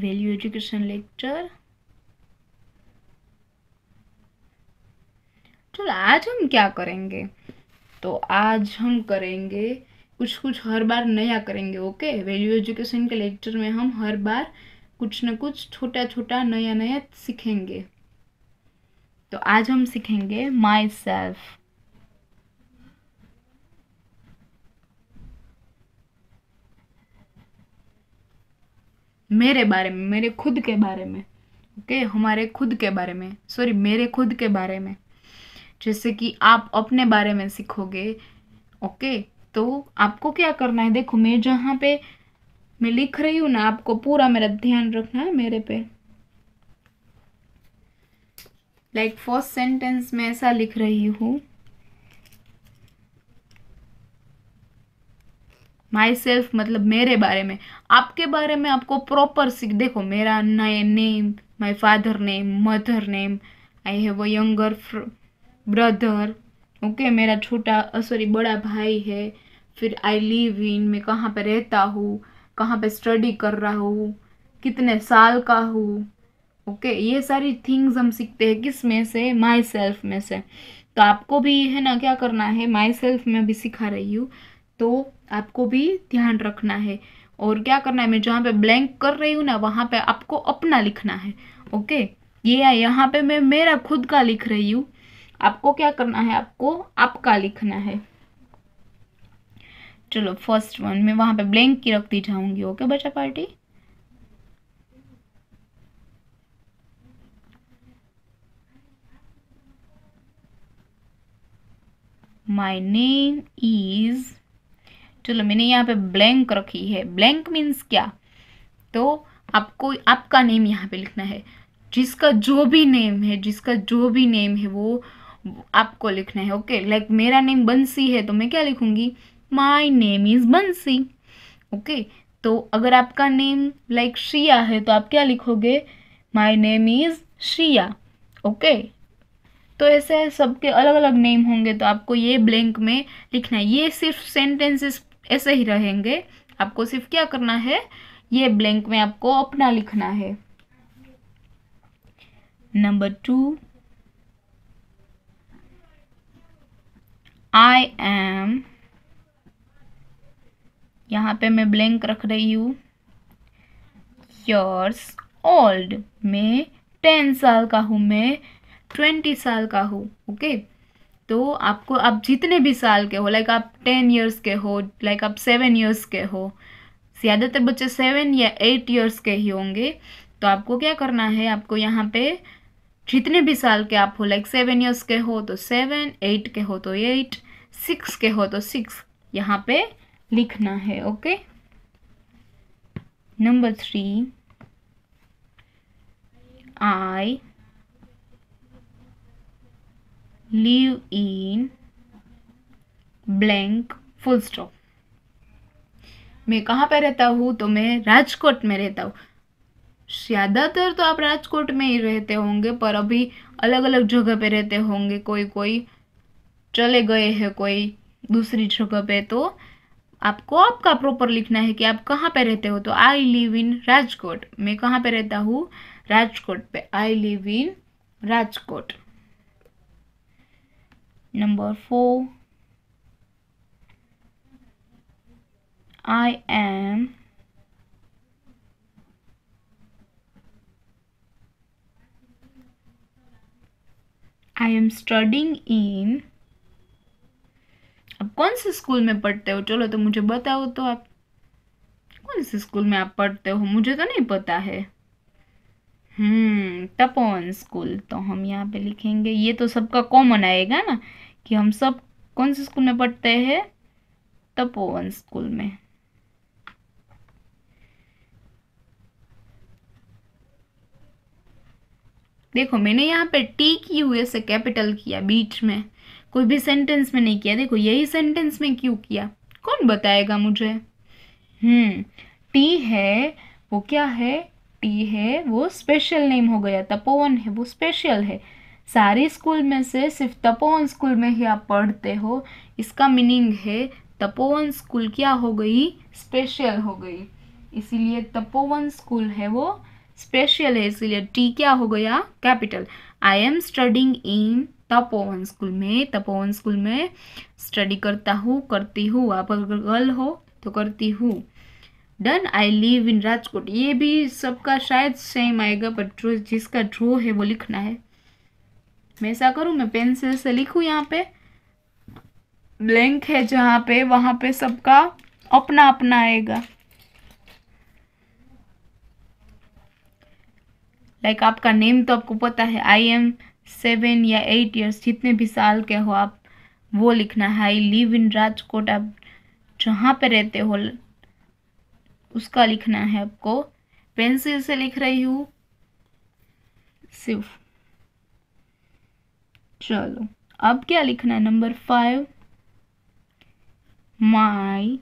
value education lecture चलो आज हम क्या करेंगे तो आज हम करेंगे कुछ कुछ हर बार नया करेंगे ओके वैल्यू एजुकेशन के लेक्चर में हम हर बार कुछ ना कुछ छोटा छोटा नया नया सीखेंगे तो आज हम सीखेंगे माई सेल्फ मेरे बारे में मेरे खुद के बारे में ओके okay? हमारे खुद के बारे में सॉरी मेरे खुद के बारे में जैसे कि आप अपने बारे में सीखोगे ओके okay? तो आपको क्या करना है देखो मैं जहाँ पे मैं लिख रही हूँ ना आपको पूरा मेरा ध्यान रखना है मेरे पे लाइक फर्स्ट सेंटेंस में ऐसा लिख रही हूँ माई सेल्फ मतलब मेरे बारे में आपके बारे में आपको प्रॉपर सीख देखो मेरा नए name my father name mother name I have a younger brother okay मेरा छोटा सॉरी बड़ा भाई है फिर आई लिव इन मैं कहाँ पर रहता हूँ कहाँ पर स्टडी कर रहा हूँ कितने साल का हूँ ओके okay, ये सारी थिंग्स हम सीखते हैं किस में से माई सेल्फ में से तो आपको भी है ना क्या करना है माई सेल्फ में भी सिखा रही हूँ तो आपको भी ध्यान रखना है और क्या करना है मैं जहाँ पे ब्लैंक कर रही हूँ ना वहाँ पे आपको अपना लिखना है ओके ये है यहाँ पे मैं मेरा खुद का लिख रही हूँ आपको क्या करना है आपको आपका लिखना है चलो फर्स्ट वन मैं वहाँ पे ब्लैंक की रखती जाऊंगी ओके बच्चा पार्टी my name is चलो मैंने यहाँ पे ब्लैंक रखी है ब्लैंक मीन्स क्या तो आपको आपका नेम यहाँ पे लिखना है जिसका जो भी नेम है जिसका जो भी नेम है वो आपको लिखना है ओके लाइक मेरा नेम बंसी है तो मैं क्या लिखूंगी my name is Bansi okay तो अगर आपका नेम लाइक शिया है तो आप क्या लिखोगे my name is Shiya okay तो ऐसे सबके अलग अलग नेम होंगे तो आपको ये ब्लैंक में लिखना है ये सिर्फ सेंटेंसेस ऐसे ही रहेंगे आपको सिर्फ क्या करना है ये ब्लैंक में आपको अपना लिखना है नंबर टू आई एम यहां पे मैं ब्लैंक रख रही हूं यर्स ओल्ड मैं टेन साल का हूं मैं ट्वेंटी साल का हूं ओके okay? तो आपको आप जितने भी साल के हो लाइक आप टेन इयर्स के हो लाइक आप सेवन इयर्स के हो ज़्यादातर बच्चे सेवन या एट इयर्स के ही होंगे तो आपको क्या करना है आपको यहाँ पे जितने भी साल के आप हो लाइक सेवन ईयर्स के हो तो सेवन एट के हो तो एट सिक्स के हो तो सिक्स यहाँ पे लिखना है okay number three I live in blank full stop मैं कहाँ पे रहता हूँ तो मैं राजकोट में रहता हूँ ज़्यादातर तो आप राजकोट में ही रहते होंगे पर अभी अलग अलग जगह पे रहते होंगे कोई कोई चले गए हैं कोई दूसरी जगह पे तो आपको आपका प्रॉपर लिखना है कि आप कहाँ पे रहते हो तो आई लिव इन राजकोट मैं कहाँ पे रहता हूँ राजकोट पे I live in Rajkot number 4 I am I am studying in आप कौन से स्कूल में पढ़ते हो चलो तो मुझे बताओ तो आप कौन से स्कूल में आप पढ़ते हो मुझे तो नहीं पता है हम्म तपोवन स्कूल तो हम यहाँ पे लिखेंगे ये तो सबका कॉमन आएगा ना कि हम सब कौन से स्कूल में पढ़ते हैं तपोवन स्कूल में देखो मैंने यहाँ पे टी की हुए से कैपिटल किया बीच में कोई भी सेंटेंस में नहीं किया देखो यही सेंटेंस में क्यों किया कौन बताएगा मुझे हम्म टी है वो क्या है टी है वो स्पेशल नेम हो गया तपोवन है वो स्पेशल है सारे स्कूल में से सिर्फ तपोवन स्कूल में ही आप पढ़ते हो इसका मीनिंग है तपोवन स्कूल क्या हो गई स्पेशल हो गई इसीलिए तपोवन स्कूल है वो स्पेशल है इसीलिए टी क्या हो गया capital I am studying in Tapovan school में तपोवन स्कूल में स्टडी करता हूँ करती हूँ आप अगर गर्ल हो तो करती हूँ done I live in Rajkot ये भी सबका शायद सेम आएगा पर जिसका ड्रो है वो लिखना है मैं ऐसा करूँ मैं पेंसिल से लिखूँ यहाँ पे ब्लैंक है जहाँ पे वहाँ पे सबका अपना अपना आएगा लाइक like आपका नेम तो आपको पता है आई एम सेवन या एट ईयर्स जितने भी साल के हो आप वो लिखना है आई लिव इन राजकोट आप जहाँ पे रहते हो उसका लिखना है आपको पेंसिल से लिख रही हूँ सिर्फ चलो अब क्या लिखना है number five my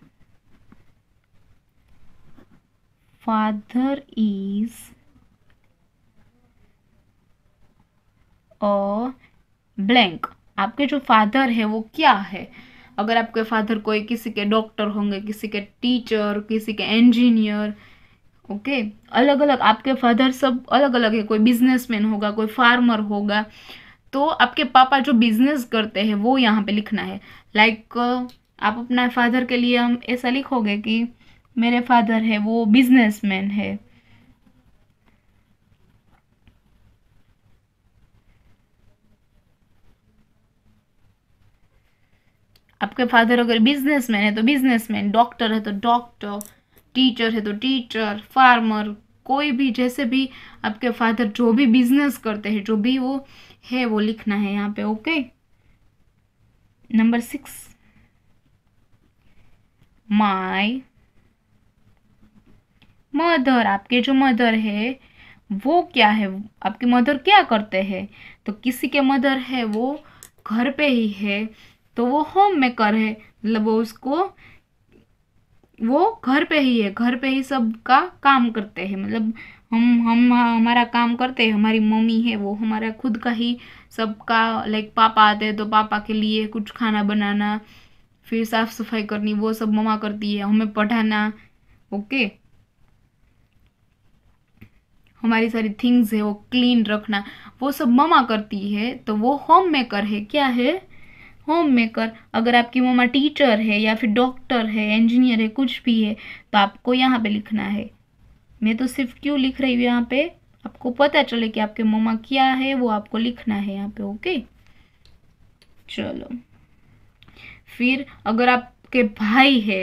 father is blank आपके जो फादर है वो क्या है अगर आपके फादर कोई किसी के डॉक्टर होंगे किसी के टीचर किसी के इंजीनियर ओके अलग अलग आपके फादर सब अलग अलग है कोई बिजनेसमैन होगा कोई फार्मर होगा तो आपके पापा जो बिजनेस करते हैं वो यहाँ पे लिखना है लाइक like, आप अपना फादर के लिए हम ऐसा लिखोगे कि मेरे फादर है वो बिजनेसमैन है आपके फादर अगर बिजनेसमैन है तो बिजनेसमैन डॉक्टर है तो डॉक्टर टीचर है तो टीचर फार्मर कोई भी जैसे भी आपके फादर जो भी बिजनेस करते हैं जो भी वो है वो लिखना है यहाँ पे okay number six my mother आपके जो मदर है वो क्या है आपके मदर क्या करते हैं तो किसी के मदर है वो घर पे ही है तो वो होम मेकर है मतलब वो उसको वो घर पे ही है घर पे ही सब का काम करते हैं मतलब हम हम हमारा काम करते हैं हमारी मम्मी है वो हमारा खुद का ही सबका लाइक पापा आते हैं तो पापा के लिए कुछ खाना बनाना फिर साफ़ सफाई करनी वो सब ममा करती है हमें पढ़ाना ओके हमारी सारी थिंग्स है वो क्लीन रखना वो सब ममा करती है तो वो होम मेकर है क्या है होम मेकर अगर आपकी ममा टीचर है या फिर डॉक्टर है इंजीनियर है कुछ भी है तो आपको यहाँ पे लिखना है मैं तो सिर्फ क्यों लिख रही हूँ यहाँ पे आपको पता चले कि आपके मम्मा क्या है वो आपको लिखना है यहाँ पे ओके चलो फिर अगर आपके भाई है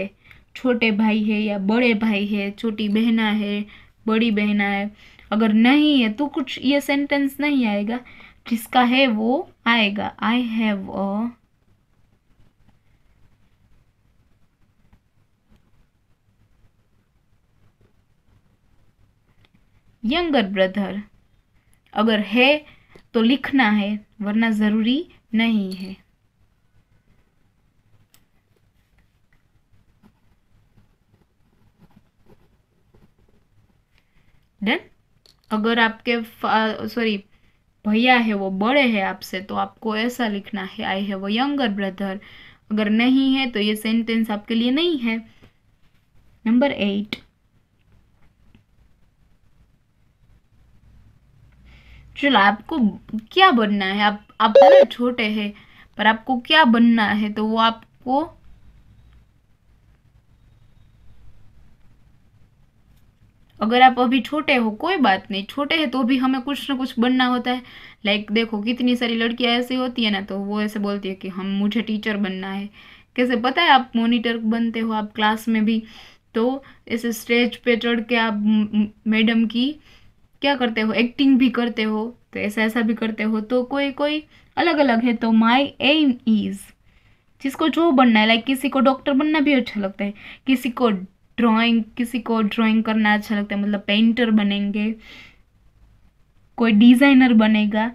छोटे भाई है या बड़े भाई है छोटी बहना है बड़ी बहना है अगर नहीं है तो कुछ ये सेंटेंस नहीं आएगा जिसका है वो आएगा I have a younger brother अगर है तो लिखना है वरना ज़रूरी नहीं है डन अगर आपके सॉरी भैया है वो बड़े हैं आपसे तो आपको ऐसा लिखना है आई है वो यंगर ब्रदर अगर नहीं है तो ये सेंटेंस आपके लिए नहीं है नंबर एट चलो आपको क्या बनना है आप आप भले छोटे हैं पर आपको क्या बनना है तो वो आपको अगर आप अभी छोटे हो कोई बात नहीं छोटे हैं तो भी हमें कुछ ना कुछ बनना होता है लाइक देखो कितनी सारी लड़कियां ऐसी होती है ना तो वो ऐसे बोलती है कि हम मुझे टीचर बनना है कैसे पता है आप मॉनिटर बनते हो आप क्लास में भी तो ऐसे स्टेज पे चढ़ के आप मैडम की क्या करते हो एक्टिंग भी करते हो तो ऐसा ऐसा भी करते हो तो कोई कोई अलग अलग है तो माई एम इज़ जिसको जो बनना है लाइक किसी को डॉक्टर बनना भी अच्छा लगता है किसी को ड्राइंग किसी को ड्राइंग करना अच्छा लगता है मतलब पेंटर बनेंगे कोई डिज़ाइनर बनेगा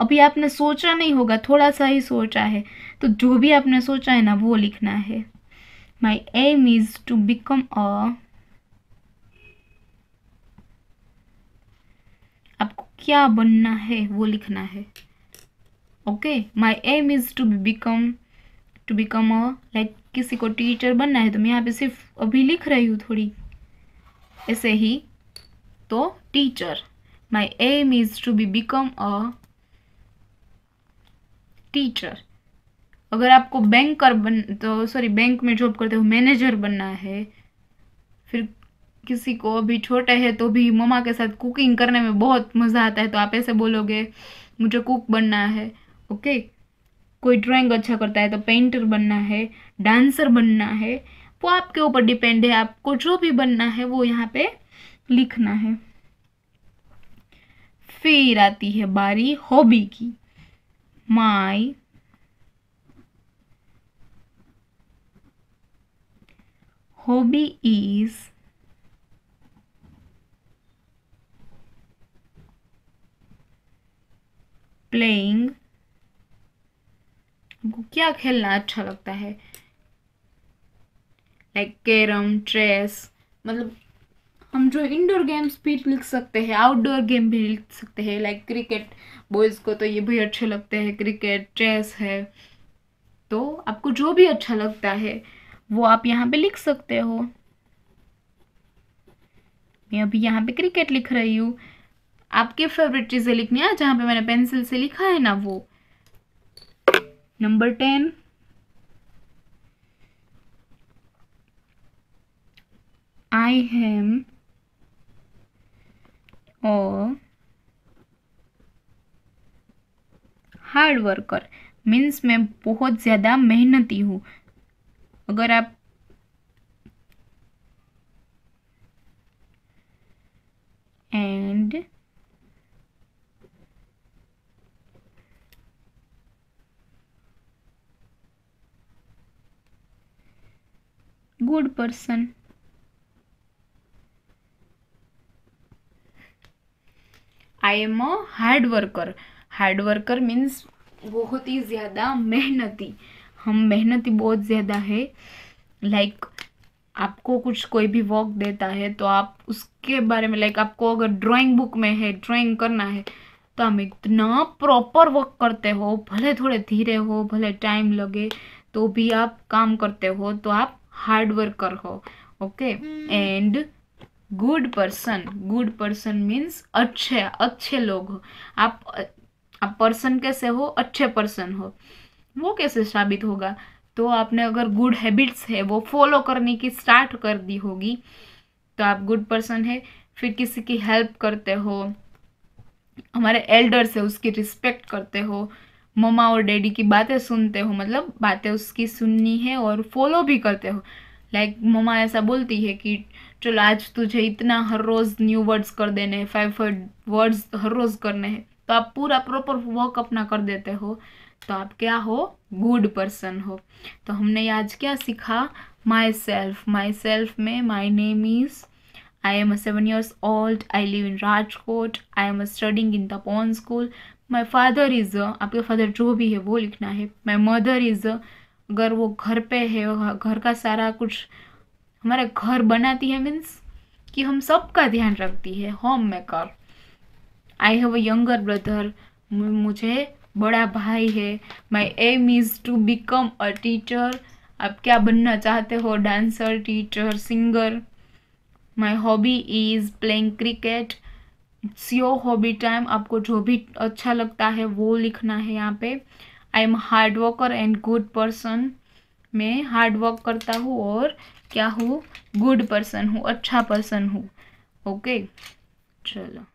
अभी आपने सोचा नहीं होगा थोड़ा सा ही सोचा है तो जो भी आपने सोचा है ना वो लिखना है my aim is to become a क्या बनना है वो लिखना है okay my aim is to become to become a like किसी को टीचर बनना है तो मैं यहाँ पे सिर्फ अभी लिख रही हूँ थोड़ी ऐसे ही तो teacher my aim is to be become a teacher अगर आपको बैंकर बन तो सॉरी बैंक में जॉब करते हो मैनेजर बनना है फिर किसी को अभी छोटे हैं तो भी मम्मा के साथ कुकिंग करने में बहुत मज़ा आता है तो आप ऐसे बोलोगे मुझे कुक बनना है ओके कोई ड्राइंग अच्छा करता है तो पेंटर बनना है डांसर बनना है वो आपके ऊपर डिपेंड है आपको जो भी बनना है वो यहाँ पे लिखना है फिर आती है बारी हॉबी की माई हॉबी इज़ प्लेइंग हमको क्या खेलना अच्छा लगता है लाइक कैरम ट्रेस मतलब हम जो इंडोर गेम्स भी लिख सकते हैं आउटडोर गेम भी लिख सकते हैं लाइक क्रिकेट बॉयज़ को तो ये भी अच्छे लगते हैं क्रिकेट चेस है तो आपको जो भी अच्छा लगता है वो आप यहाँ पे लिख सकते हो मैं अभी यहाँ पे क्रिकेट लिख रही हूँ आपके फेवरेट चीज़ें लिखनी है जहां पे मैंने पेंसिल से लिखा है ना वो number ten I am a hard worker means मैं बहुत ज़्यादा मेहनती हूं अगर आप and good person I am a hard worker hard worker means बहुत ही ज़्यादा मेहनती हम मेहनती बहुत ज़्यादा है लाइक like, आपको कुछ कोई भी वर्क देता है तो आप उसके बारे में लाइक like, आपको अगर ड्राइंग बुक में है ड्राइंग करना है तो हम इतना प्रॉपर वर्क करते हो भले थोड़े धीरे हो भले टाइम लगे तो भी आप काम करते हो तो आप हार्ड वर्कर हो okay and good person good person means अच्छे अच्छे लोग हो आप आप पर्सन कैसे हो अच्छे पर्सन हो वो कैसे साबित होगा तो आपने अगर गुड हैबिट्स है वो फॉलो करने की स्टार्ट कर दी होगी तो आप गुड पर्सन है फिर किसी की हेल्प करते हो हमारे एल्डर्स है उसकी रिस्पेक्ट करते हो मम्मा और डैडी की बातें सुनते हो मतलब बातें उसकी सुननी है और फॉलो भी करते हो लाइक like, मम्मा ऐसा बोलती है कि चलो आज तुझे इतना हर रोज़ न्यू वर्ड्स कर देने हैं फाइव फाइव वर्ड्स हर रोज़ करने हैं तो आप पूरा प्रॉपर वर्क अपना कर देते हो तो आप क्या हो गुड पर्सन हो तो हमने आज क्या सीखा माई सेल्फ माई सेल्फ में my name is I am a seven years old I live in Rajkot I am a studying in the pawn school my father is आपके फादर जो भी है वो लिखना है माई मदर इज़ अगर वो घर पे है घर का सारा कुछ हमारा घर बनाती है मीन्स कि हम सबका ध्यान रखती है home maker I have a younger brother मुझे बड़ा भाई है my aim is to become a teacher आप क्या बनना चाहते हो dancer teacher singer my hobby is playing cricket it's your hobby time आपको जो भी अच्छा लगता है वो लिखना है यहाँ पे I am hard worker and good person मैं हार्ड वर्क करता हूँ और क्या हूँ गुड पर्सन हूँ अच्छा पर्सन हूँ ओके चलो